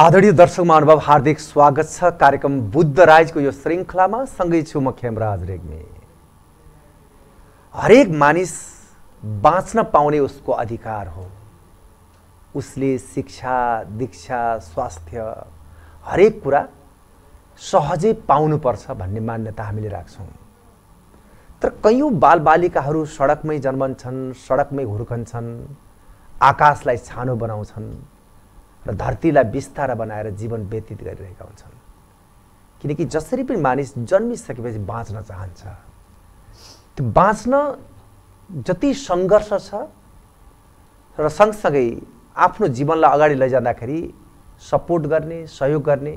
आदरणीय दर्शक महानुभाव हार्दिक स्वागत छ कार्यक्रम बुद्ध राइजको यो श्रृङ्खलामा सँगै छु म खेमराज रेग्मी हरेक मानिस बाँच्न पाउने उसको अधिकार हो उसले शिक्षा दीक्षा स्वास्थ्य हरेक कुरा सहजै पाउनुपर्छ भन्ने मान्यता हामीले राख्छौँ तर कैयौँ बालबालिकाहरू सडकमै जन्मन्छन् सडकमै हुर्कन्छन् आकाशलाई छानो बनाउँछन् र धरतीलाई बिस्तारा बनाएर जीवन व्यतीत गरिरहेका हुन्छन् किनकि जसरी पनि मानिस जन्मिसकेपछि बाँच्न चाहन्छ त्यो बाँच्न जति सङ्घर्ष छ र सँगसँगै आफ्नो जीवनलाई अगाडि लैजाँदाखेरि सपोर्ट गर्ने सहयोग गर्ने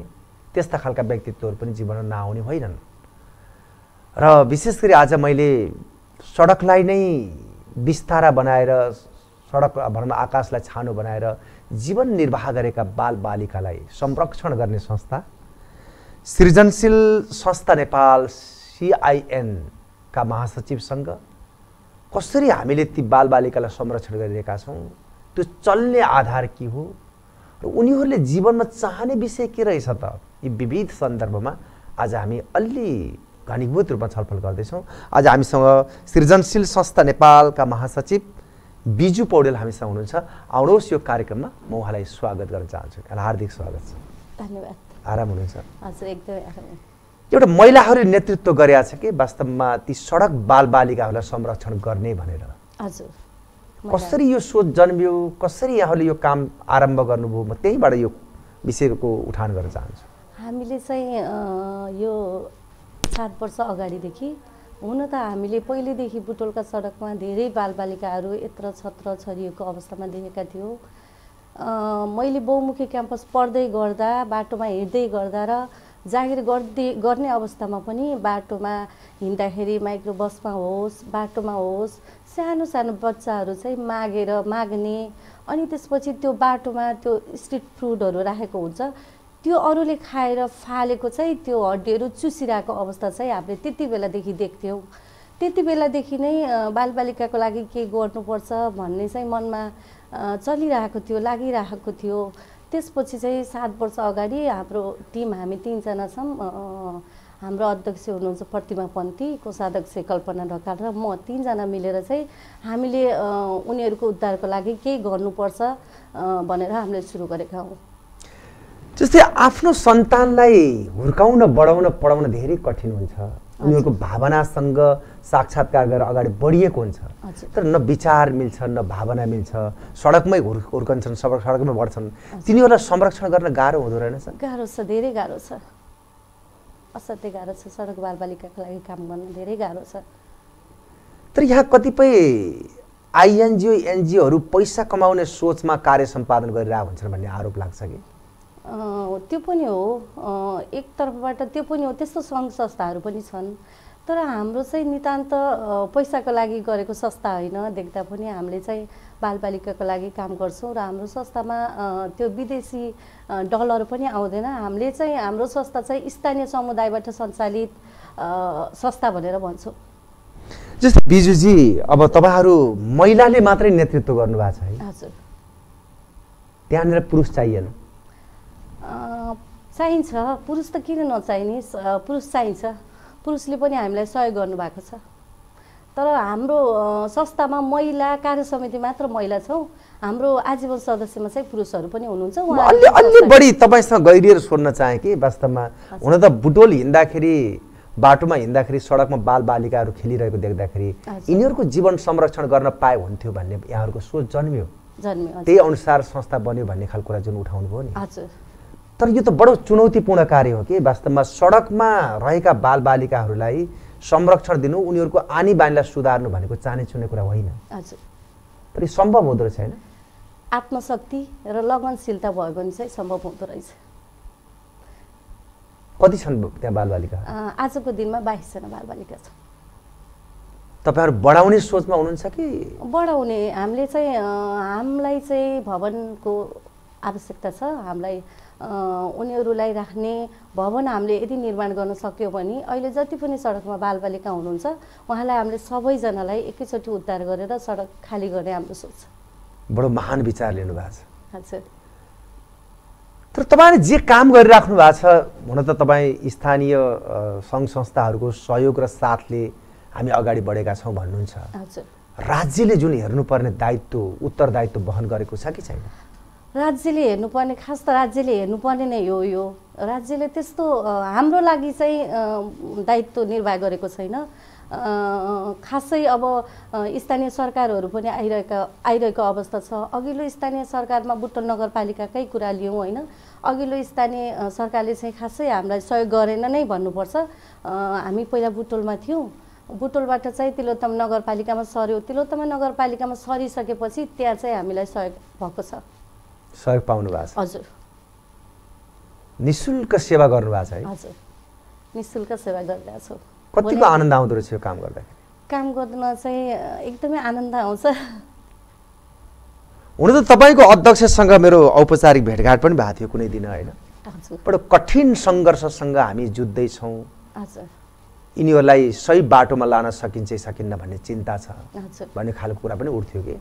त्यस्ता खालका व्यक्तित्वहरू पनि जीवनमा नआउने होइनन् र विशेष गरी आज मैले सडकलाई नै बिस्तारा बनाएर सडक भनौँ आकाशलाई छानो बनाएर जीवन निर्वाह गरेका बाल बालिकालाई संरक्षण गर्ने संस्था सृजनशील संस्था नेपाल सिआइएनका महासचिवसँग कसरी हामीले ती बाल बालिकालाई संरक्षण गरिरहेका छौँ त्यो चल्ने आधार के हो र उनीहरूले जीवनमा चाहने विषय के रहेछ त यी विविध सन्दर्भमा आज हामी अलि घनीभूत रूपमा छलफल गर्दैछौँ आज हामीसँग सृजनशील संस्था नेपालका महासचिव बिजु पौडेल हामीसँग हुनुहुन्छ आउनुहोस् यो कार्यक्रममा म उहाँलाई स्वागत गर्न चाहन्छु हार्दिक स्वागत छ धन्यवाद आराम हुनुहुन्छ हजुर एकदमै एउटा महिलाहरूले नेतृत्व गरेका छ कि वास्तवमा ती सडक बालबालिकाहरूलाई संरक्षण गर्ने भनेर हजुर कसरी यो सोच जन्मियो कसरी यहाँले यो काम आरम्भ गर्नुभयो म त्यहीँबाट यो विषयको उठान गर्न चाहन्छु हामीले चाहिँ यो सात वर्ष अगाडिदेखि हुन त हामीले पहिलेदेखि बुटोलका सडकमा धेरै बालबालिकाहरू यत्र छत्र छरिएको अवस्थामा देखेका थियौँ मैले बहुमुखी क्याम्पस पढ्दै गर्दा बाटोमा हिँड्दै गर्दा र जागिर गर्दै गर्ने अवस्थामा पनि बाटोमा हिँड्दाखेरि माइक्रो बसमा होस् बाटोमा होस् सानो सानो बच्चाहरू चाहिँ मागेर माग्ने अनि त्यसपछि त्यो बाटोमा त्यो स्ट्रिट फुडहरू राखेको हुन्छ त्यो अरूले खाएर फालेको चाहिँ त्यो हड्डीहरू चुसिरहेको अवस्था चाहिँ हामीले त्यति बेलादेखि देख्थ्यौँ त्यति बेलादेखि नै बालबालिकाको लागि के गर्नुपर्छ भन्ने चाहिँ मनमा चलिरहेको थियो लागिरहेको थियो त्यसपछि चाहिँ सात वर्ष अगाडि हाम्रो टिम हामी तिनजना छौँ हाम्रो अध्यक्ष हुनुहुन्छ प्रतिमा पन्थी कोषाध्यक्ष कल्पना ढकाल र म तिनजना मिलेर चाहिँ हामीले उनीहरूको उद्धारको लागि केही गर्नुपर्छ भनेर हामीले सुरु गरेका हौँ जस्तै आफ्नो सन्तानलाई हुर्काउन बढाउन पढाउन धेरै कठिन हुन्छ उनीहरूको भावनासँग साक्षात्कार गरेर अगाडि बढिएको हुन्छ तर न विचार मिल्छ न भावना मिल्छ सडकमै हुर्क हुर्कन्छन् सडक सडकमै बढ्छन् तिनीहरूलाई संरक्षण गर्न गाह्रो हुँदो रहेनछ गाह्रो छ धेरै गाह्रो छ असाध्य गाह्रो छ सडक बालबालिकाको लागि काम गर्न धेरै गाह्रो छ तर यहाँ कतिपय आइएनजिओ एनजिओहरू पैसा कमाउने सोचमा कार्य सम्पादन गरिरहेको हुन्छन् भन्ने आरोप लाग्छ कि त्यो पनि हो एकतर्फबाट त्यो पनि हो त्यस्तो सङ्घ संस्थाहरू पनि छन् तर हाम्रो चाहिँ नितान्त पैसाको लागि गरेको संस्था होइन देख्दा पनि हामीले चाहिँ बालबालिकाको लागि काम गर्छौँ र हाम्रो संस्थामा त्यो विदेशी डलर पनि आउँदैन हामीले चाहिँ हाम्रो संस्था चाहिँ स्थानीय समुदायबाट सञ्चालित संस्था भनेर भन्छौँ जस्तै बिजुजी अब तपाईँहरू महिलाले मात्रै नेतृत्व गर्नुभएको छ है हजुर त्यहाँनिर पुरुष चाहिएन चाहिन्छ पुरुष त किन नचाहिने पुरुष चाहिन्छ पुरुषले पनि हामीलाई सहयोग गर्नुभएको छ तर हाम्रो संस्थामा महिला कार्य समिति मात्र महिला छौँ हाम्रो आजीवन सदस्यमा चाहिँ पुरुषहरू पनि हुनुहुन्छ अलि अलि बढी तपाईँसँग गहिरिएर सोध्न चाहे कि वास्तवमा हुन त बुटोल हिँड्दाखेरि बाटोमा हिँड्दाखेरि सडकमा बाल बालिकाहरू खेलिरहेको देख्दाखेरि यिनीहरूको जीवन संरक्षण गर्न पाए हुन्थ्यो भन्ने यहाँहरूको सोच जन्मियो जन्मियो त्यही अनुसार संस्था बन्यो भन्ने खालको कुरा जुन उठाउनुभयो नि हजुर तर यो त बडो चुनौतीपूर्ण कार्य हो कि वास्तवमा सडकमा रहेका बालबालिकाहरूलाई संरक्षण दिनु उनीहरूको आनी बानीलाई सुधार्नु भनेको चाने चुने कुरा होइन तर यो सम्भव हुँदो रहेछ होइन आत्मशक्ति र लगनशीलता भयो भने चाहिँ सम्भव हुँदो रहेछ कति छन् त्यहाँ बालबालिका आजको दिनमा बाइसजना बालबालिका छन् तपाईँहरू बढाउने सोचमा हुनुहुन्छ कि बढाउने हामीले चाहिँ हामीलाई चाहिँ भवनको आवश्यकता छ हामीलाई उनीहरूलाई राख्ने भवन हामीले यदि निर्माण गर्न सक्यो भने अहिले जति पनि सडकमा बालबालिका हुनुहुन्छ उहाँलाई हामीले सबैजनालाई एकैचोटि उद्धार गरेर सडक खाली गर्ने हाम्रो सोच छ बडो महान विचार लिनु भएको छ हजुर तर तपाईँले जे काम गरिराख्नु भएको छ हुन त तपाईँ स्थानीय सङ्घ संस्थाहरूको सहयोग र साथले हामी अगाडि बढेका छौँ भन्नुहुन्छ राज्यले जुन हेर्नुपर्ने दायित्व उत्तरदायित्व बहन गरेको छ कि छैन राज्यले हेर्नुपर्ने खास त राज्यले हेर्नुपर्ने नै हो यो राज्यले त्यस्तो हाम्रो लागि चाहिँ दायित्व निर्वाह गरेको छैन खासै अब स्थानीय सरकारहरू पनि आइरहेका आइरहेको अवस्था छ अघिल्लो स्थानीय सरकारमा बुटोल नगरपालिकाकै कुरा लियौँ होइन अघिल्लो स्थानीय सरकारले चाहिँ खासै हामीलाई सहयोग गरेन नै भन्नुपर्छ हामी पहिला बुटोलमा थियौँ बुटोलबाट चाहिँ तिलोत्तम नगरपालिकामा सर्यो तिलोत्तम नगरपालिकामा सरिसकेपछि त्यहाँ चाहिँ हामीलाई सहयोग भएको छ सहयोग पाउनु भएको छ हजुर निशुल्क सेवा गर्नुभएको छ है हजुर निशुल्क सेवा गरिरहेको छु कतिको आनन्द आउँदो रहेछ यो काम गर्दाखेरि काम गर्न चाहिँ एकदमै आनन्द आउँछ हुन त तपाईँको अध्यक्षसँग मेरो औपचारिक भेटघाट पनि भएको थियो कुनै दिन होइन बडो कठिन सङ्घर्षसँग हामी जुत्दैछौँ यिनीहरूलाई सही बाटोमा लान सकिन्छ सकिन्न भन्ने चिन्ता छ भन्ने खालको कुरा पनि उठ्थ्यो कि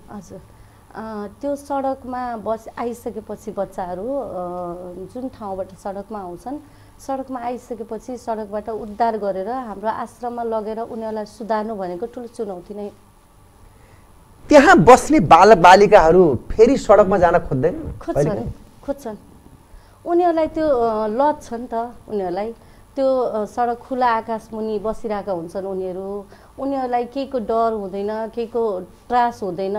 त्यो सडकमा बस आइसकेपछि बच्चाहरू जुन ठाउँबाट सडकमा आउँछन् सडकमा आइसकेपछि सडकबाट उद्धार गरेर हाम्रो आश्रममा लगेर उनीहरूलाई सुधार्नु भनेको ठुलो चुनौती नै त्यहाँ बस्ने बालक बालिकाहरू फेरि सडकमा जान खोज्दैन खोज्छन् खोज्छन् उनीहरूलाई त्यो लज छ नि त उनीहरूलाई त्यो सडक खुला आकाशमुनि बसिरहेका हुन्छन् उनीहरू उनीहरूलाई के डर हुँदैन केको त्रास हुँदैन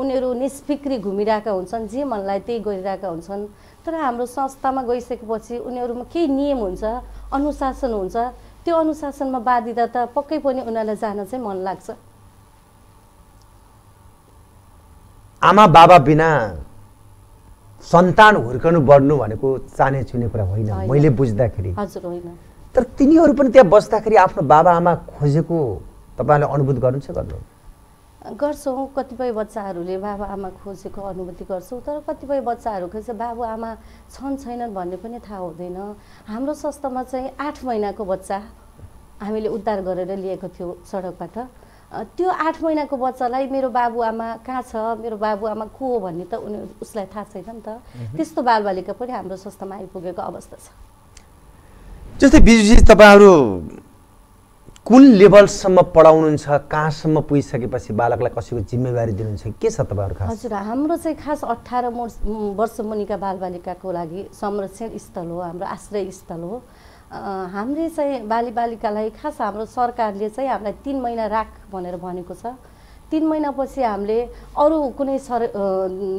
उनीहरू निष्फिक्री घुमिरहेका हुन्छन् जे मनलाई त्यही गरिरहेका हुन्छन् तर हाम्रो संस्थामा गइसकेपछि उनीहरूमा केही नियम हुन्छ अनुशासन हुन्छ त्यो अनुशासनमा बाँधिँदा त पक्कै पनि उनीहरूलाई जान चाहिँ मन लाग्छ आमा बाबा बिना सन्तान हुर्कनु बढ्नु भनेको चाने छुने कुरा होइन मैले बुझ्दाखेरि हजुर होइन तर तिनीहरू पनि त्यहाँ बस्दाखेरि आफ्नो बाबाआमा खोजेको तपाईँहरूले अनुभूत गर्नुहुन्छ गर्नु गर्छौँ कतिपय बच्चाहरूले बाबुआमा खोजेको अनुभूति गर्छौँ तर कतिपय बच्चाहरूको चाहिँ बाबुआमा छन् छैनन् भन्ने पनि थाहा हुँदैन हाम्रो संस्थामा चाहिँ आठ महिनाको बच्चा हामीले उद्धार गरेर लिएको थियो सडकबाट त्यो आठ महिनाको बच्चालाई मेरो बाबुआमा कहाँ छ मेरो बाबुआमा को हो भन्ने त उनी उसलाई थाहा छैन नि त त्यस्तो बालबालिका पनि हाम्रो संस्थामा आइपुगेको अवस्था छ जस्तै बिजुजी तपाईँहरू कुन लेभलसम्म पढाउनुहुन्छ कहाँसम्म पुगिसकेपछि बालकलाई कसैको जिम्मेवारी दिनुहुन्छ के छ तपाईँहरूको हजुर हाम्रो चाहिँ खास अठार वर्ष मुनिका बालबालिकाको लागि संरक्षण स्थल हो हाम्रो आश्रय स्थल हो हामीले चाहिँ बाली बालिकालाई खास हाम्रो सरकारले चाहिँ हामीलाई तिन महिना राख भनेर भनेको छ तिन महिनापछि हामीले अरू कुनै सर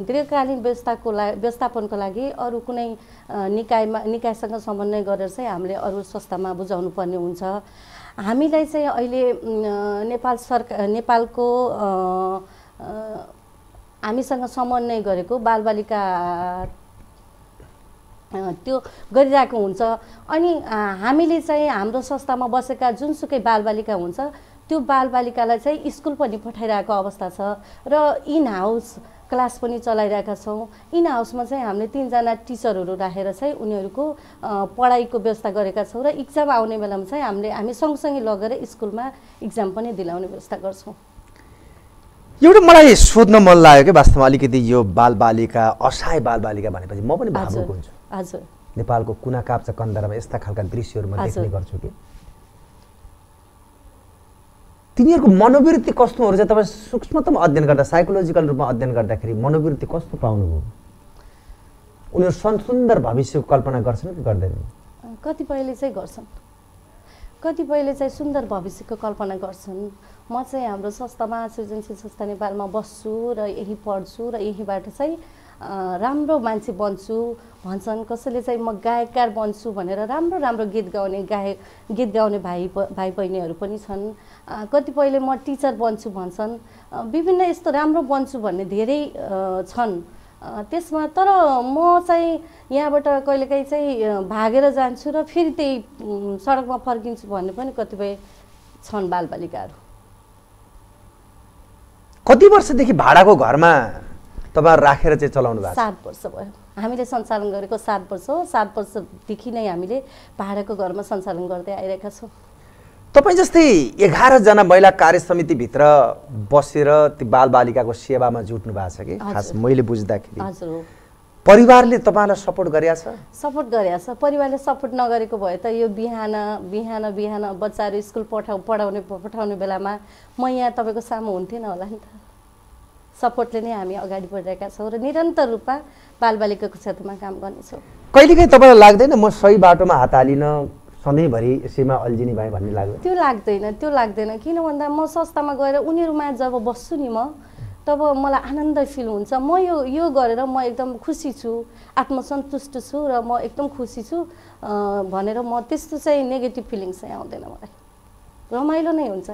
दीर्घकालीन व्यवस्थाको लागि व्यवस्थापनको लागि अरू कुनै निकायमा निकायसँग समन्वय गरेर चाहिँ हामीले अरू संस्थामा बुझाउनु पर्ने हुन्छ हामीलाई चाहिँ अहिले नेपाल सरकार नेपालको हामीसँग समन्वय गरेको बालबालिका त्यो गरिरहेको हुन्छ अनि हामीले चाहिँ हाम्रो संस्थामा बसेका जुनसुकै बालबालिका हुन्छ त्यो बालबालिकालाई चाहिँ स्कुल पनि पठाइरहेको अवस्था छ र इन हाउस क्लास पनि चलाइरहेका छौँ इन हाउसमा चाहिँ हामीले तिनजना टिचरहरू राखेर चाहिँ उनीहरूको पढाइको व्यवस्था गरेका छौँ र इक्जाम आउने बेलामा चाहिँ हामीले हामी सँगसँगै लगेर स्कुलमा इक्जाम पनि दिलाउने व्यवस्था गर्छौँ एउटा मलाई सोध्न मन लाग्यो कि वास्तवमा अलिकति यो बालबालिका असहाय बालबालिका भनेपछि म पनि भावुक हुन्छु हजुर नेपालको कुना काप्चा कन्दरामा यस्ता खालका दृश्यहरू म देख्ने गर्छु कि तिनीहरूको मनोवृत्ति कस्तो हुन्छ तपाईँ सूक्ष्मतम अध्ययन गर्दा साइकोलोजिकल रूपमा अध्ययन गर्दाखेरि मनोवृत्ति कस्तो पाउनुभयो उनीहरू सुन्दर भविष्यको कल्पना गर्छन् कि गर्दैनन् कतिपयले चाहिँ गर्छन् कतिपयले चाहिँ सुन्दर भविष्यको कल्पना गर्छन् म चाहिँ हाम्रो संस्थामा सृजनशील संस्था नेपालमा बस्छु र यहीँ पढ्छु र यहीँबाट चाहिँ राम्रो मान्छे बन्छु भन्छन् कसैले चाहिँ म गायककार बन्छु भनेर राम्रो राम्रो गीत गाउने गायक गीत गाउने भाइ भाइ बहिनीहरू पनि छन् कतिपयले म टिचर बन्छु भन्छन् विभिन्न यस्तो राम्रो बन्छु भन्ने धेरै छन् त्यसमा तर म चाहिँ यहाँबाट कहिलेकाहीँ चाहिँ भागेर जान्छु र फेरि त्यही सडकमा फर्किन्छु भन्ने पनि कतिपय छन् बालबालिकाहरू कति वर्षदेखि भाडाको घरमा तपाईँहरू राखेर चाहिँ चलाउनु भएको सात वर्ष भयो हामीले सञ्चालन गरेको सात वर्ष हो सात वर्षदेखि नै हामीले भाडाको घरमा सञ्चालन गर्दै आइरहेका छौँ तपाईँ जस्तै एघारजना महिला कार्य समितिभित्र बसेर ती बालबालिकाको सेवामा जुट्नु भएको छ कि खास मैले बुझ्दाखेरि परिवारले तपाईँलाई सपोर्ट गरेका छ सपोर्ट गरेका छ परिवारले सपोर्ट नगरेको भए त यो बिहान बिहान बिहान बच्चाहरू स्कुल पठाउ पढाउने पठाउने बेलामा म यहाँ तपाईँको सामु हुन्थेन होला नि त सपोर्टले नै हामी अगाडि बढिरहेका छौँ र निरन्तर रूपमा बालबालिकाको क्षेत्रमा काम गर्नेछौँ कहिलेकाहीँ तपाईँलाई लाग्दैन म सही बाटोमा हात हालिन सधैँभरि यसैमा अल्झिने भए भन्ने लाग्यो त्यो लाग्दैन त्यो लाग्दैन किन भन्दा म संस्थामा गएर उनीहरूमा जब बस्छु नि म तब मलाई आनन्द फिल हुन्छ म यो यो गरेर म एकदम खुसी छु आत्मसन्तुष्ट छु र म एकदम खुसी छु भनेर म त्यस्तो चाहिँ नेगेटिभ फिलिङ्स चाहिँ आउँदैन मलाई रमाइलो नै हुन्छ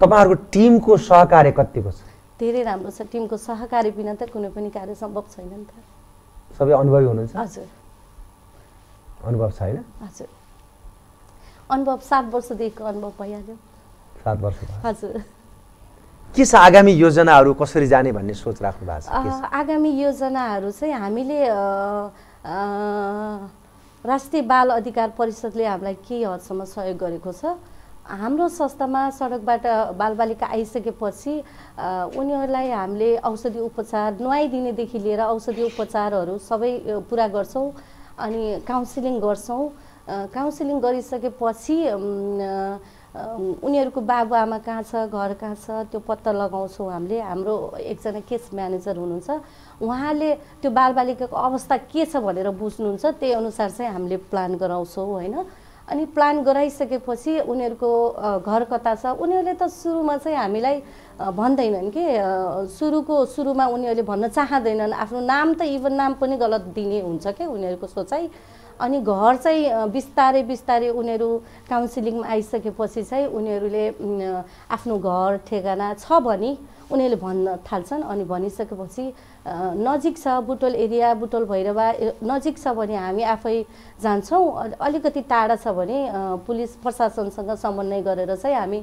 तपाईँहरूको टिमको सहकार्य कतिको छ धेरै राम्रो छ टिमको सहकार्य बिना त कुनै पनि कार्य सम्भव छैन नि त सबै अनुभवी हुनुहुन्छ हजुर अनुभव छ होइन हजुर अनुभव सात वर्षदेखिको अनुभव भइहाल्यो सात वर्ष हजुर के छ आगामी योजनाहरू कसरी जाने भन्ने सोच राख्नु भएको छ आगामी योजनाहरू चाहिँ हामीले राष्ट्रिय बाल अधिकार परिषदले हामीलाई केही हदसम्म सहयोग गरेको छ हाम्रो संस्थामा सडकबाट बालबालिका आइसकेपछि उनीहरूलाई हामीले औषधि उपचार नुहाइदिनेदेखि लिएर औषधि उपचारहरू सबै पुरा गर्छौँ अनि काउन्सिलिङ गर्छौँ काउन्सिलिङ गरिसकेपछि उनीहरूको बाबुआमा कहाँ छ घर कहाँ छ त्यो पत्ता लगाउँछौँ हामीले हाम्रो एकजना केस म्यानेजर हुनुहुन्छ उहाँले त्यो बालबालिकाको अवस्था के छ भनेर बुझ्नुहुन्छ त्यही अनुसार चाहिँ हामीले प्लान गराउँछौँ होइन अनि प्लान गराइसकेपछि उनीहरूको घर कता छ उनीहरूले त सुरुमा चाहिँ हामीलाई भन्दैनन् कि सुरुको सुरुमा उनीहरूले भन्न चाहँदैनन् आफ्नो नाम त इभन नाम पनि गलत दिने हुन्छ क्या उनीहरूको सोचाइ अनि घर चाहिँ बिस्तारै बिस्तारै उनीहरू काउन्सिलिङमा आइसकेपछि चाहिँ उनीहरूले आफ्नो घर ठेगाना छ भने उनीहरूले भन्न थाल्छन् अनि भनिसकेपछि नजिक छ बुटोल एरिया बुटोल भैरवा नजिक छ भने हामी आफै जान्छौँ अलिकति टाढा छ भने पुलिस प्रशासनसँग समन्वय गरेर चाहिँ हामी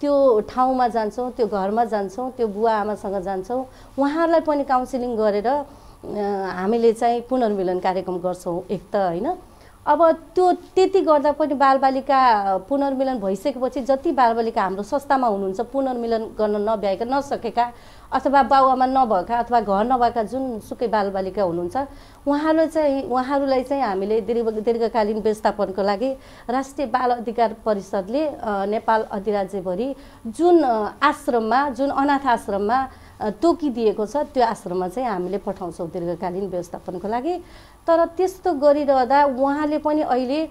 त्यो ठाउँमा जान्छौँ त्यो घरमा जान्छौँ त्यो बुवा आमासँग जान्छौँ उहाँहरूलाई पनि काउन्सिलिङ गरेर हामीले चाहिँ पुनर्मिलन कार्यक्रम गर्छौँ एक त होइन अब त्यो त्यति गर्दा पनि बालबालिका पुनर्मिलन भइसकेपछि जति बालबालिका हाम्रो संस्थामा हुनुहुन्छ पुनर्मिलन गर्न नभ्याएका नसकेका अथवा आमा नभएका अथवा घर नभएका जुन सुकै बालबालिका हुनुहुन्छ उहाँहरू चाहिँ उहाँहरूलाई चाहिँ हामीले दीर्घ दीर्घकालीन व्यवस्थापनको लागि राष्ट्रिय बाल अधिकार परिषदले नेपाल अधिराज्यभरि जुन आश्रममा जुन अनाथ आश्रममा तोकिदिएको छ त्यो आश्रममा चाहिँ हामीले पठाउँछौँ दीर्घकालीन व्यवस्थापनको लागि तर त्यस्तो गरिरहँदा उहाँले पनि अहिले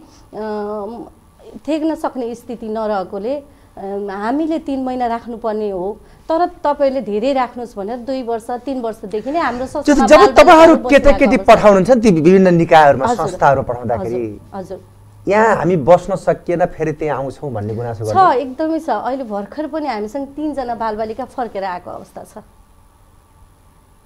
ठेक्न सक्ने स्थिति नरहेकोले हामीले तिन महिना राख्नुपर्ने हो तर तपाईँले धेरै राख्नुहोस् भनेर दुई वर्ष तिन वर्षदेखि नै हाम्रो जब तपाईँहरू केटाकेटी पठाउनुहुन्छ नि ती विभिन्न निकायहरूमा संस्थाहरू पठाउँदाखेरि हजुर यहाँ हामी बस्न सकिएन फेरि त्यहाँ आउँछौँ भन्ने गुनासो छ एकदमै छ अहिले भर्खर पनि हामीसँग तिनजना बालबालिका फर्केर आएको अवस्था छ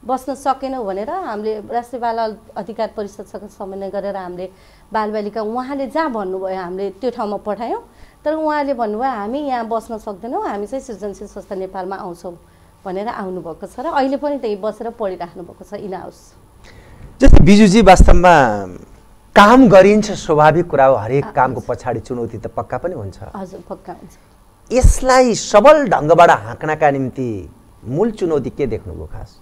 बस्न सकेनौँ भनेर हामीले राष्ट्रिय बाल अधिकार परिषदसँग समन्वय गरेर हामीले बालबालिका उहाँले जहाँ भन्नुभयो हामीले त्यो ठाउँमा पठायौँ तर उहाँले भन्नुभयो हामी यहाँ बस्न सक्दैनौँ हामी चाहिँ सृजनशील संस्था नेपालमा आउँछौँ भनेर आउनुभएको छ र अहिले पनि त्यहीँ बसेर पढिराख्नु भएको छ इन हाउस जस्तै बिजुजी वास्तवमा काम गरिन्छ स्वाभाविक कुरा हो हरेक कामको पछाडि चुनौती त पक्का पनि हुन्छ हजुर पक्का हुन्छ यसलाई सबल ढङ्गबाट हाँक्नका निम्ति मूल चुनौती के देख्नुभयो खास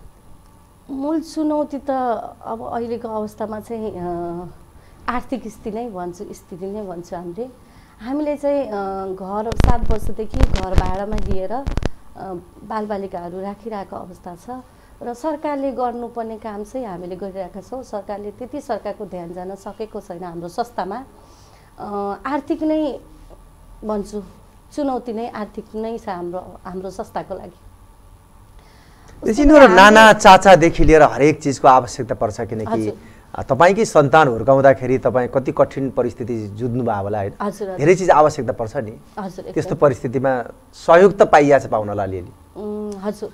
मूल चुनौती त अब अहिलेको अवस्थामा चाहिँ आर्थिक स्थिति नै भन्छु स्थिति नै भन्छु हामीले हामीले चाहिँ घर सात वर्षदेखि घर भाडामा लिएर बालबालिकाहरू राखिरहेको अवस्था छ र सरकारले गर्नुपर्ने काम चाहिँ हामीले गरिरहेका छौँ सरकारले त्यति सरकारको ध्यान जान सकेको छैन हाम्रो संस्थामा आर्थिक नै भन्छु चुनौती नै आर्थिक नै छ हाम्रो हाम्रो संस्थाको लागि नाना चाचादेखि लिएर हरेक चिजको आवश्यकता पर्छ किनकि तपाईँकै सन्तान हुर्काउँदाखेरि तपाईँ कति कठिन परिस्थिति जुझ्नुभयो होला होइन धेरै चिज आवश्यकता पर्छ नि त्यस्तो परिस्थितिमा सहयोग त पाइया छ पाउनलाई अलिअलि हजुर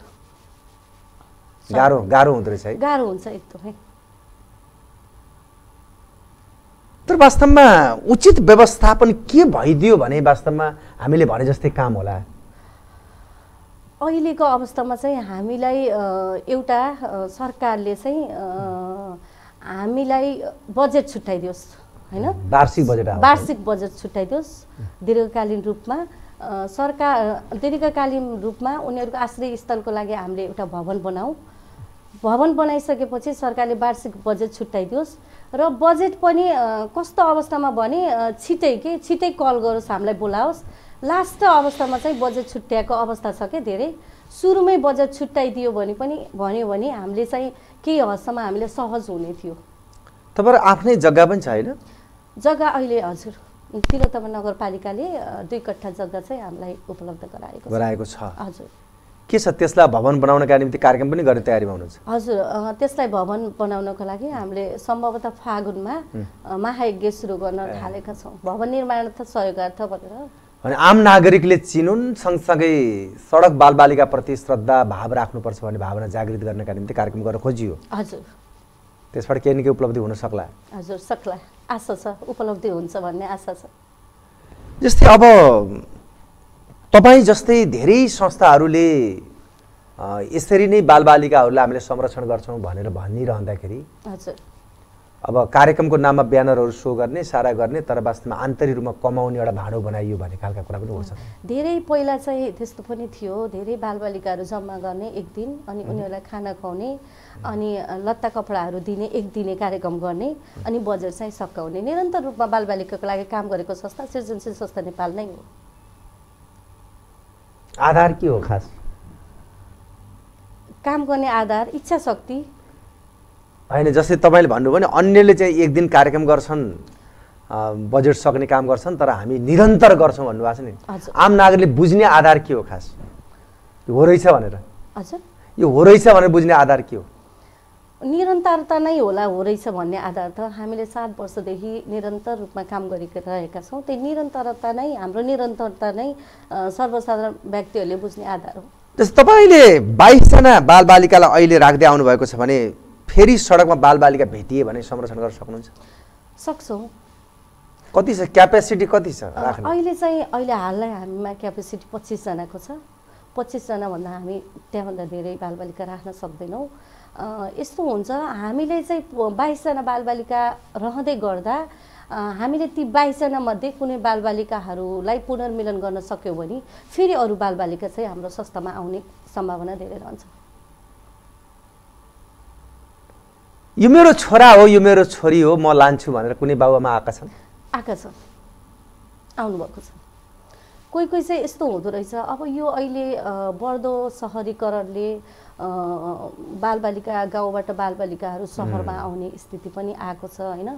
गाह्रो गाह्रो हुँदो रहेछ है गाह्रो हुन्छ एकदमै तर वास्तवमा उचित व्यवस्थापन के भइदियो भने वास्तवमा हामीले भने जस्तै काम होला अहिलेको अवस्थामा चाहिँ हामीलाई एउटा सरकारले चाहिँ हामीलाई बजेट छुट्याइदियोस् होइन वार्षिक बजेट वार्षिक बजेट छुट्याइदियोस् दीर्घकालीन रूपमा सरकार दीर्घकालीन रूपमा उनीहरूको स्थलको लागि हामीले एउटा भवन बनाऊ भवन बनाइसकेपछि सरकारले वार्षिक बजेट छुट्याइदियोस् र बजेट पनि कस्तो अवस्थामा भने छिटै के छिटै कल गरोस् हामीलाई बोलाओस् लास्ट अवस्थामा चाहिँ बजेट छुट्याएको अवस्था छ क्या धेरै सुरुमै बजेट छुट्याइदियो भने पनि भन्यो भने हामीले चाहिँ केही हदसम्म हामीले सहज हुने थियो तपाईँ आफ्नै जग्गा पनि छ होइन जग्गा अहिले हजुर तिरोतमा नगरपालिकाले दुई कट्ठा जग्गा चाहिँ हामीलाई उपलब्ध गराएको गराएको छ हजुर के छ त्यसलाई भवन बनाउनका निम्ति कार्यक्रम पनि गर्ने तयारीमा हुनुहुन्छ हजुर त्यसलाई भवन बनाउनको लागि हामीले सम्भवतः फागुनमा महायज्ञ सुरु गर्न थालेका छौँ भवन निर्माण त सहयोगार्थ भनेर अनि आम नागरिकले चिनुन् सँगसँगै सडक बालबालिकाप्रति श्रद्धा भाव राख्नुपर्छ भन्ने भावना जागृत गर्नका निम्ति कार्यक्रम गर्न खोजियो हजुर त्यसबाट केही न केही उपलब्धि हुन सक्ला हजुर सक्ला आशा छ उपलब्धि हुन्छ भन्ने आशा छ जस्तै अब तपाईँ जस्तै धेरै संस्थाहरूले यसरी नै बालबालिकाहरूलाई हामीले संरक्षण गर्छौँ भनेर भनिरहँदाखेरि अब कार्यक्रमको नाममा ब्यानरहरू सो गर्ने सारा गर्ने तर वास्तवमा आन्तरिक रूपमा कमाउने एउटा भाँडो बनाइयो भन्ने खालका कुरा पनि हुन्छ धेरै पहिला चाहिँ त्यस्तो पनि थियो धेरै बालबालिकाहरू जम्मा गर्ने एक दिन अनि उनीहरूलाई खाना खुवाउने अनि लत्ता कपडाहरू दिने एक दिने कार्यक्रम गर्ने अनि बजेट चाहिँ सकाउने निरन्तर रूपमा बालबालिकाको लागि काम गरेको संस्था सृजनशील संस्था नेपाल नै हो आधार के हो खास काम गर्ने आधार इच्छा शक्ति होइन जस्तै तपाईँले भन्नुभयो भने अन्यले चाहिँ एक दिन कार्यक्रम गर्छन् बजेट सक्ने काम गर्छन् तर हामी निरन्तर गर्छौँ भन्नुभएको छ नि आम नागरिकले बुझ्ने आधार के हो खास हो रहेछ भनेर हजुर यो हो रहेछ भनेर बुझ्ने आधार के हो निरन्तरता नै होला हो रहेछ भन्ने आधार त हामीले सात वर्षदेखि निरन्तर रूपमा काम गरिरहेका छौँ त्यही निरन्तरता नै हाम्रो निरन्तरता नै सर्वसाधारण व्यक्तिहरूले बुझ्ने आधार हो जस्तो तपाईँले बाइसजना बालबालिकालाई अहिले राख्दै आउनुभएको छ भने फेरि सडकमा बालबालिका भेटिए भने संरक्षण गर्न सक्नुहुन्छ सक्छौँ कति छ क्यापेसिटी कति छ अहिले चाहिँ अहिले हाललाई हामीमा क्यापेसिटी पच्चिसजनाको छ भन्दा हामी त्यहाँभन्दा धेरै बालबालिका राख्न सक्दैनौँ यस्तो हुन्छ हामीले चाहिँ बाइसजना बालबालिका रहँदै गर्दा हामीले ती बाइसजना मध्ये कुनै बालबालिकाहरूलाई पुनर्मिलन गर्न सक्यौँ भने फेरि अरू बालबालिका चाहिँ हाम्रो संस्थामा आउने सम्भावना धेरै रहन्छ यो मेरो छोरा हो यो मेरो छोरी हो म लान्छु भनेर कुनै बाबुआमा आएका छन् आएका छन् आउनुभएको छ कोही कोही चाहिँ यस्तो हुँदो रहेछ अब यो अहिले बढ्दो सहरीकरणले बालबालिका गाउँबाट बालबालिकाहरू सहरमा आउने स्थिति पनि आएको छ होइन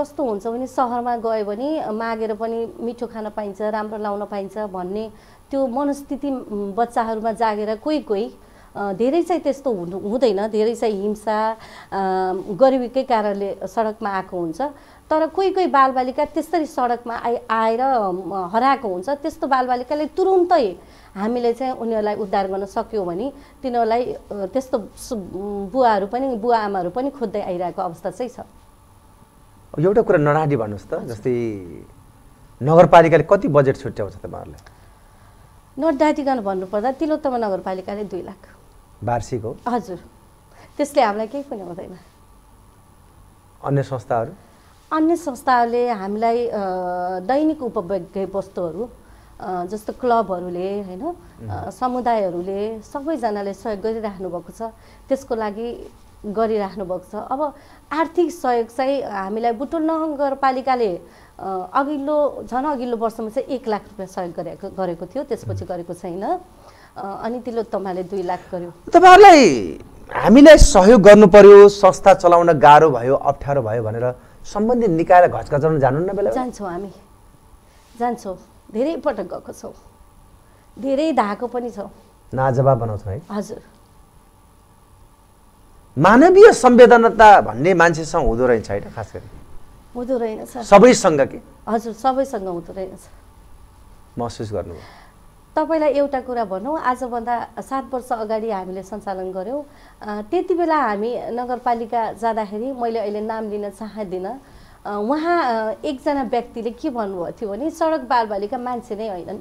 कस्तो हुन्छ भने सहरमा गयो भने मागेर पनि मिठो खान पाइन्छ राम्रो लाउन पाइन्छ भन्ने त्यो मनस्थिति बच्चाहरूमा जागेर कोही कोही धेरै चाहिँ त्यस्तो हुँदैन धेरै चाहिँ हिंसा गरिबीकै कारणले सडकमा आएको हुन्छ तर कोही कोही बालबालिका त्यसरी सडकमा आइ आएर हराएको हुन्छ त्यस्तो बालबालिकाले तुरुन्तै हामीले चाहिँ उनीहरूलाई उद्धार गर्न सक्यौँ भने तिनीहरूलाई त्यस्तो बुवाहरू पनि बुवा आमाहरू पनि खोज्दै आइरहेको अवस्था चाहिँ छ एउटा कुरा नराडी भन्नुहोस् त जस्तै नगरपालिकाले कति बजेट छुट्याउँछ तपाईँहरूलाई नडाटिकन भन्नुपर्दा तिलोत्तमा नगरपालिकाले दुई लाख वार्षिक हो हजुर त्यसले हामीलाई केही पनि हुँदैन अन्य संस्थाहरू अन्य संस्थाहरूले हामीलाई दैनिक उपभोग्य वस्तुहरू जस्तो क्लबहरूले होइन समुदायहरूले सबैजनाले सहयोग गरिराख्नु भएको छ त्यसको लागि गरिराख्नु भएको छ अब आर्थिक सहयोग चाहिँ हामीलाई बुटोल नगरपालिकाले अघिल्लो झन अघिल्लो वर्षमा चाहिँ एक लाख रुपियाँ सहयोग गरेको गरेको थियो त्यसपछि गरेको छैन अनि तिलोत्तमाले दुई लाख गर्यो तपाईँहरूलाई हामीलाई सहयोग गर्नु पर्यो संस्था चलाउन गाह्रो भयो अप्ठ्यारो भयो भनेर सम्बन्धित निकाय घचघचाउन जानु न बेला जान्छौँ हामी जान्छौँ धेरै पटक गएको छौँ धेरै धाएको पनि छौँ नाजवाब बनाउँछौँ है हजुर मानवीय संवेदनता भन्ने मान्छेसँग हुँदो रहेछ होइन खास गरी हुँदो रहेनछ सबैसँग के हजुर सबैसँग हुँदो रहेनछ महसुस गर्नुभयो तपाईँलाई एउटा कुरा भनौँ आजभन्दा सात वर्ष अगाडि हामीले सञ्चालन गऱ्यौँ त्यति बेला हामी नगरपालिका जाँदाखेरि मैले अहिले नाम लिन चाहदिनँ उहाँ एकजना व्यक्तिले के भन्नुभएको थियो भने सडक बालबालिका मान्छे नै होइनन्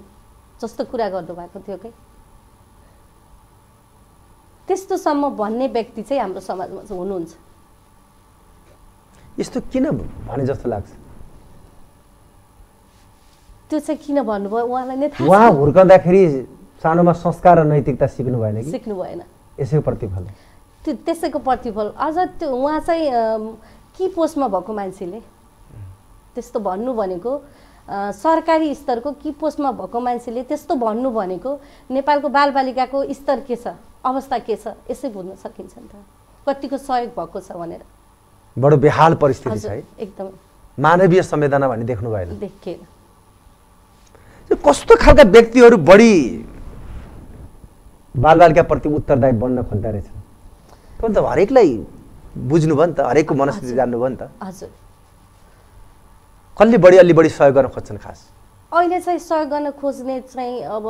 जस्तो कुरा गर्नुभएको थियो कि त्यस्तोसम्म भन्ने व्यक्ति चाहिँ हाम्रो समाजमा हुनुहुन्छ यस्तो किन भने जस्तो लाग्छ त्यो चाहिँ किन भन्नुभयो उहाँलाई नै थाहा उहाँ हुर्कँदाखेरि सानोमा संस्कार र नैतिकता सिक्नु भएन सिक्नु भएन यसैको प्रतिफल त्यो त्यसैको प्रतिफल अझ त्यो उहाँ चाहिँ के पोस्टमा भएको मान्छेले त्यस्तो भन्नु भनेको सरकारी स्तरको कि पोस्टमा भएको मान्छेले त्यस्तो भन्नु भनेको नेपालको बालबालिकाको स्तर के छ अवस्था के छ यसै बुझ्न सकिन्छ नि त कतिको सहयोग भएको छ भनेर बडो बेहाल परिस्थिति छ है एकदमै मानवीय संवेदना भन्ने देख्नु भएन देखिएन कस्तो खालका व्यक्तिहरू बढी बालबालिका प्रति उत्तरदायी बन्न खोज्दा रहेछन् त हरेकलाई बुझ्नुभयो नि त हरेकको मनस्थिति जान्नुभयो नि त हजुर कसले बढी अलि बढी सहयोग गर्न खोज्छन् खास अहिले चाहिँ सहयोग गर्न खोज्ने चाहिँ अब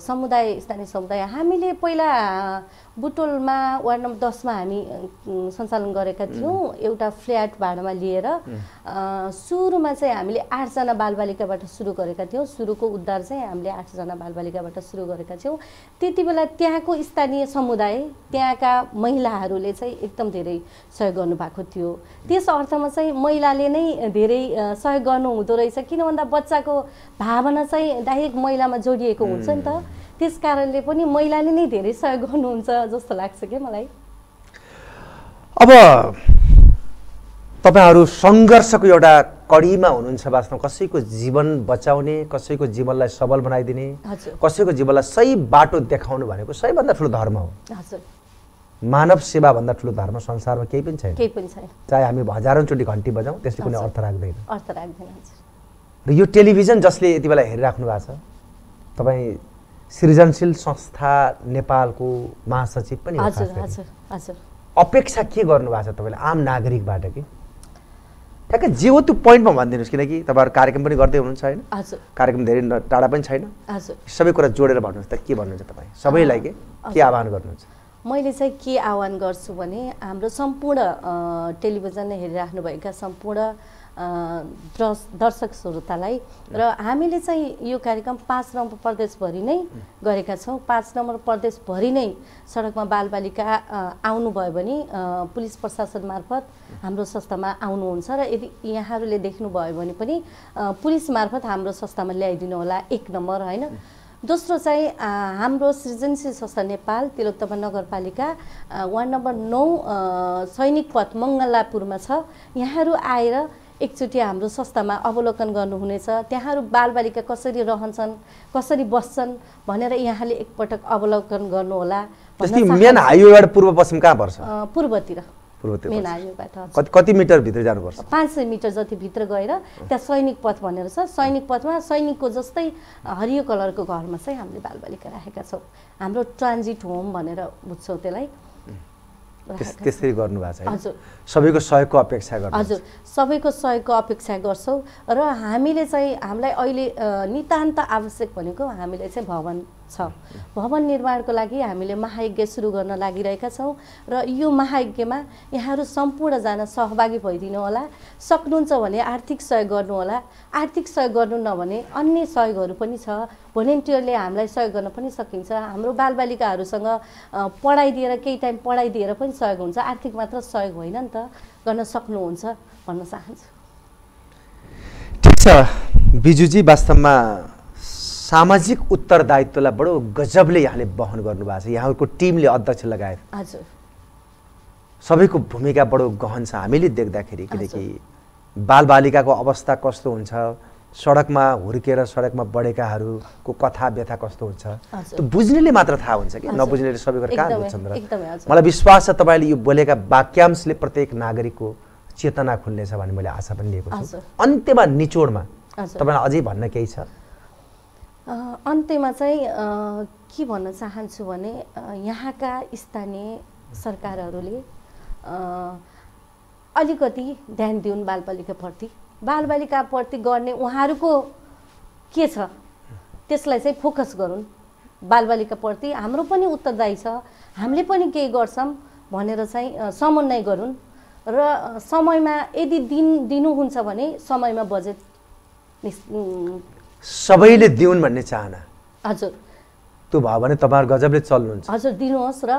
समुदाय स्थानीय समुदाय हामीले पहिला बुटोलमा वार्ड नम्बर दसमा हामी सञ्चालन गरेका थियौँ एउटा फ्ल्याट भाडामा लिएर सुरुमा चाहिँ हामीले आठजना बालबालिकाबाट सुरु गरेका थियौँ सुरुको उद्धार चाहिँ हामीले आठजना बालबालिकाबाट सुरु गरेका थियौँ त्यति बेला त्यहाँको स्थानीय समुदाय त्यहाँका महिलाहरूले चाहिँ एकदम धेरै सहयोग गर्नुभएको थियो त्यस अर्थमा चाहिँ महिलाले नै धेरै सहयोग गर्नु हुँदो रहेछ किन भन्दा बच्चाको भावना चाहिँ डाइरेक्ट महिलामा जोडिएको हुन्छ नि त त्यस कारणले पनि महिलाले नै धेरै सहयोग गर्नुहुन्छ जस्तो लाग्छ क्या मलाई अब तपाईँहरू सङ्घर्षको एउटा कडीमा हुनुहुन्छ वास्तवमा कसैको जीवन बचाउने कसैको जीवनलाई सबल बनाइदिने कसैको जीवनलाई सही बाटो देखाउनु भनेको सबैभन्दा ठुलो धर्म हो मानव सेवा भन्दा ठुलो धर्म संसारमा केही पनि छैन केही पनि छैन चाहे हामी हजारौँचोटि घन्टी बजाउँ त्यसले कुनै अर्थ राख्दैन अर्थ राख्दैन र यो टेलिभिजन जसले यति बेला हेरिराख्नु भएको छ तपाईँ सृजनशील संस्था नेपालको महासचिव पनि अपेक्षा के गर्नु भएको छ तपाईँले आम नागरिकबाट कि ठ्याक्कै जे हो त्यो पोइन्टमा भनिदिनुहोस् किनकि तपाईँहरू कार्यक्रम पनि गर्दै हुनुहुन्छ होइन कार्यक्रम धेरै टाढा पनि छैन सबै कुरा जोडेर भन्नुहोस् त के भन्नुहुन्छ तपाईँ सबैलाई के के आह्वान गर्नुहुन्छ मैले चाहिँ के आह्वान गर्छु भने हाम्रो सम्पूर्ण टेलिभिजन हेरिराख्नुभएका सम्पूर्ण दर्शक श्रोतालाई र हामीले चाहिँ यो कार्यक्रम पाँच नम्बर प्रदेशभरि नै गरेका छौँ पाँच नम्बर प्रदेशभरि नै सडकमा बालबालिका आउनुभयो भने पुलिस प्रशासन मार्फत हाम्रो संस्थामा आउनुहुन्छ र यदि यहाँहरूले देख्नुभयो भने पनि पुलिस मार्फत हाम्रो संस्थामा ल्याइदिनु होला एक नम्बर होइन दोस्रो चाहिँ हाम्रो सृजनशील संस्था नेपाल तिलोत्तमा नगरपालिका वार्ड नम्बर नौ सैनिक पथ मङ्गलापुरमा छ यहाँहरू आएर एकचोटि हाम्रो संस्थामा अवलोकन गर्नुहुनेछ त्यहाँहरू बालबालिका कसरी रहन्छन् कसरी बस्छन् भनेर यहाँले एकपटक अवलोकन गर्नुहोला मेन हाइवेबाट पूर्व पश्चिम कहाँ पर्छ पूर्वतिर पूर्वतिर मेन हाइवेबाट कति मिटरभित्र जानुपर्छ पाँच सय मिटर जति भित्र गएर त्यहाँ सैनिक पथ भनेर छ सैनिक पथमा सैनिकको जस्तै हरियो कलरको घरमा चाहिँ हामीले बालबालिका राखेका छौँ हाम्रो ट्रान्जिट होम भनेर बुझ्छौँ त्यसलाई त्यसरी गर्नुभएको छ सबैको सहयोगको अपेक्षा गर्छ हजुर सबैको सहयोगको अपेक्षा गर्छौँ र हामीले चाहिँ हामीलाई अहिले नितान्त आवश्यक भनेको हामीले चाहिँ भवन छ भवन निर्माणको लागि हामीले महायज्ञ सुरु गर्न लागिरहेका छौँ र यो महायज्ञमा यहाँहरू सम्पूर्णजना सहभागी भइदिनु होला सक्नुहुन्छ भने आर्थिक सहयोग गर्नुहोला आर्थिक सहयोग गर्नु नभने अन्य सहयोगहरू पनि छ भोलिन्टियरले हामीलाई सहयोग गर्न पनि सकिन्छ हाम्रो बालबालिकाहरूसँग पढाइदिएर केही टाइम पढाइदिएर पनि सहयोग हुन्छ आर्थिक मात्र सहयोग होइन नि त गर्न सक्नुहुन्छ भन्न चाहन्छु ठिक छ बिजुजी वास्तवमा सामाजिक उत्तरदायित्वलाई बडो गजबले यहाँले बहन गर्नुभएको छ यहाँको टिमले अध्यक्ष लगायत सबैको भूमिका बडो गहन छ हामीले देख्दाखेरि किनकि बालबालिकाको अवस्था कस्तो हुन्छ सडकमा हुर्केर सडकमा बढेकाहरूको कथा व्यथा कस्तो हुन्छ त्यो बुझ्नेले मात्र थाहा हुन्छ कि नबुझ्नेले सबै कुरा कहाँ बुझ्छन् र मलाई विश्वास छ तपाईँले यो बोलेका वाक्यांशले प्रत्येक नागरिकको चेतना खुल्नेछ भन्ने मैले आशा पनि लिएको छु अन्त्यमा निचोडमा तपाईँलाई अझै भन्न केही छ अन्त्यमा चाहिँ के भन्न चाहन्छु भने यहाँका स्थानीय सरकारहरूले अलिकति ध्यान दिउन् बालबालिकाप्रति बालबालिकाप्रति गर्ने उहाँहरूको के छ त्यसलाई चाहिँ फोकस गरौँ बालबालिकाप्रति हाम्रो पनि उत्तरदायी छ हामीले पनि केही गर्छौँ भनेर चाहिँ समन्वय गरौँ र समयमा यदि दिन दिनुहुन्छ भने समयमा बजेट सबैले दिउन् भन्ने चाहना हजुर त्यो भयो भने तपाईँहरू गजबले चल्नुहुन्छ हजुर दिनुहोस् र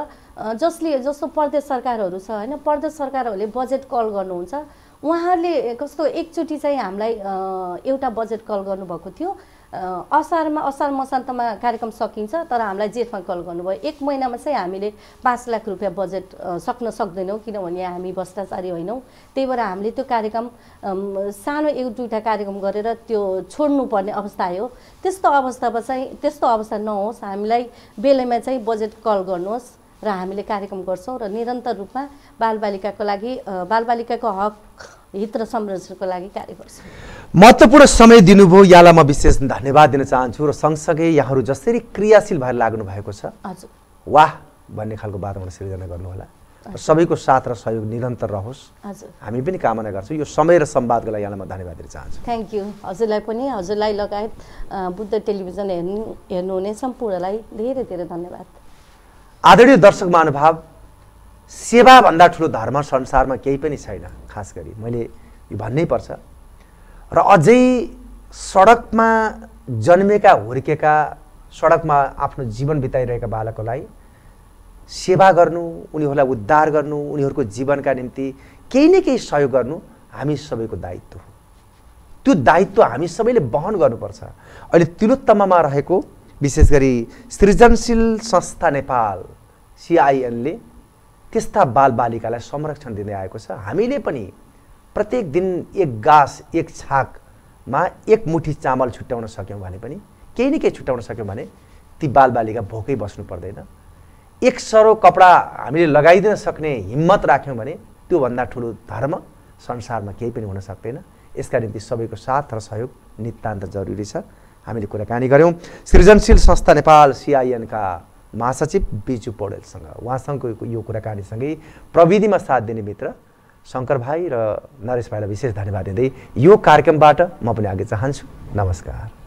जसले जस्तो प्रदेश सरकारहरू छ होइन प्रदेश सरकारहरूले बजेट कल गर्नुहुन्छ उहाँहरूले कस्तो एकचोटि चाहिँ हामीलाई एउटा बजेट कल गर्नुभएको थियो असारमा असार मसान्तमा कार्यक्रम सकिन्छ तर हामीलाई जेठमा कल गर्नुभयो एक महिनामा चाहिँ हामीले पाँच लाख रुपियाँ बजेट सक्न सक्दैनौँ किनभने हामी भ्रष्टाचारी होइनौँ त्यही भएर हामीले त्यो कार्यक्रम सानो एक दुईवटा कार्यक्रम गरेर त्यो छोड्नुपर्ने अवस्था आयो त्यस्तो अवस्थामा चाहिँ त्यस्तो अवस्था नहोस् हामीलाई बेलैमा चाहिँ बजेट कल गर्नुहोस् र हामीले कार्यक्रम गर्छौँ र निरन्तर रूपमा बालबालिकाको लागि बालबालिकाको हक हित र संरक्षणको लागि कार्य गर्छ महत्त्वपूर्ण समय दिनुभयो यहाँलाई म विशेष धन्यवाद दिन चाहन्छु र सँगसँगै यहाँहरू जसरी क्रियाशील भएर लाग्नु भएको छ हजुर वाह भन्ने खालको वातावरण सिर्जना गर्नुहोला सबैको साथ र सहयोग निरन्तर रहोस् हामी पनि कामना गर्छौँ यो समय र सम्वादको लागि यहाँलाई म धन्यवाद दिन चाहन्छु थ्याङ्क यू हजुरलाई पनि हजुरलाई लगायत बुद्ध टेलिभिजन हेर्नु हेर्नुहुने सम्पूर्णलाई धेरै धेरै धन्यवाद आदरणीय दर्शक महानुभाव सेवाभन्दा ठुलो धर्म संसारमा केही पनि छैन खास गरी मैले यो भन्नै पर्छ र अझै सडकमा जन्मेका हुर्केका सडकमा आफ्नो जीवन बिताइरहेका बालकलाई सेवा गर्नु उनीहरूलाई उद्धार गर्नु उनीहरूको जीवनका निम्ति केही न केही सहयोग गर्नु हामी सबैको दायित्व हो त्यो दायित्व हामी सबैले वहन गर्नुपर्छ अहिले तिलोत्तमामा रहेको विशेष गरी सृजनशील संस्था नेपाल सिआइएनले त्यस्ता बालबालिकालाई संरक्षण दिँदै आएको छ हामीले पनि प्रत्येक दिन एक गाँस एक छाकमा एक मुठी चामल छुट्याउन सक्यौँ भने पनि केही न केही छुट्याउन सक्यौँ भने ती बालबालिका भोकै बस्नु पर्दैन एक सरो कपडा हामीले लगाइदिन सक्ने हिम्मत राख्यौँ भने त्योभन्दा ठुलो धर्म संसारमा केही पनि हुन सक्दैन यसका निम्ति सबैको साथ र सहयोग नितान्त जरुरी छ हामीले कुराकानी गऱ्यौँ सृजनशील संस्था नेपाल सिआइएनका महासचिव बिजु पौडेलसँग उहाँसँगको यो कुराकानीसँगै प्रविधिमा साथ दिने मित्र शङ्कर भाइ र नरेश भाइलाई विशेष धन्यवाद दिँदै यो कार्यक्रमबाट म पनि आगे चाहन्छु नमस्कार